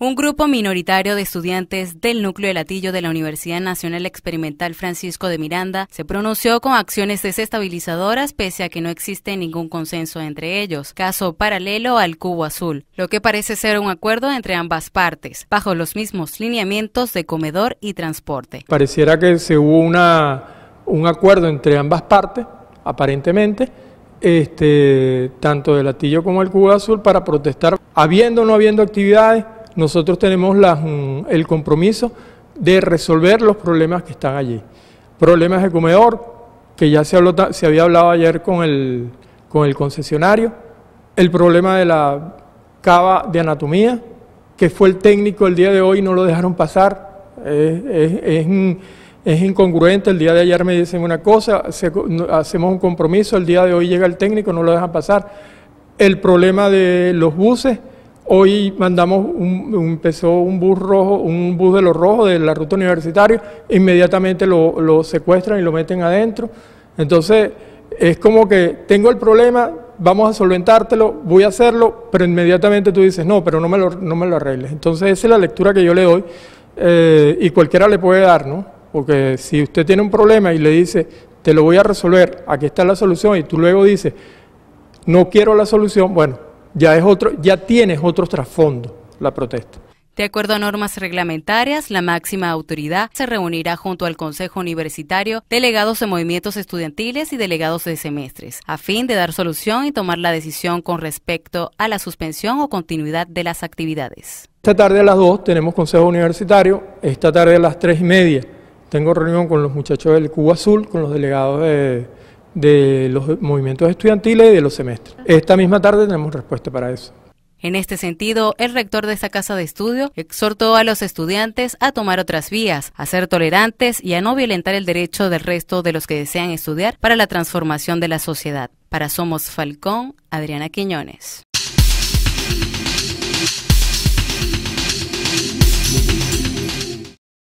Un grupo minoritario de estudiantes del núcleo de latillo de la Universidad Nacional Experimental Francisco de Miranda se pronunció con acciones desestabilizadoras pese a que no existe ningún consenso entre ellos, caso paralelo al Cubo Azul, lo que parece ser un acuerdo entre ambas partes, bajo los mismos lineamientos de comedor y transporte. Pareciera que se hubo un acuerdo entre ambas partes, aparentemente, este, tanto de latillo como el Cubo Azul, para protestar, habiendo o no habiendo actividades nosotros tenemos mm, el compromiso de resolver los problemas que están allí. Problemas de comedor, que ya se, había hablado ayer con el, concesionario, el problema de la cava de anatomía, que fue el técnico el día de hoy y no lo dejaron pasar. Es, incongruente, el día de ayer me dicen una cosa, hacemos un compromiso, el día de hoy llega el técnico, no lo dejan pasar. El problema de los buses, Hoy mandamos un, empezó un bus rojo, un bus de los rojos de la ruta universitaria, inmediatamente lo, secuestran y lo meten adentro. Entonces, es como que tengo el problema, vamos a solventártelo, voy a hacerlo, pero inmediatamente tú dices, no, pero no me lo, no me lo arregles. Entonces, esa es la lectura que yo le doy eh, y cualquiera le puede dar, ¿no? Porque si usted tiene un problema y le dice, te lo voy a resolver, aquí está la solución, y tú luego dices, no quiero la solución, bueno, ya, es otro, ya tienes otros trasfondo la protesta. De acuerdo a normas reglamentarias, la máxima autoridad se reunirá junto al Consejo Universitario, delegados de movimientos estudiantiles y delegados de semestres, a fin de dar solución y tomar la decisión con respecto a la suspensión o continuidad de las actividades. Esta tarde a las 2 tenemos Consejo Universitario, esta tarde a las 3 y media tengo reunión con los muchachos del Cuba Azul, con los delegados de, de los movimientos estudiantiles y de los semestres. Esta misma tarde tenemos respuesta para eso. En este sentido, el rector de esta casa de estudio exhortó a los estudiantes a tomar otras vías, a ser tolerantes y a no violentar el derecho del resto de los que desean estudiar para la transformación de la sociedad. Para Somos Falcón, Adriana Quiñones.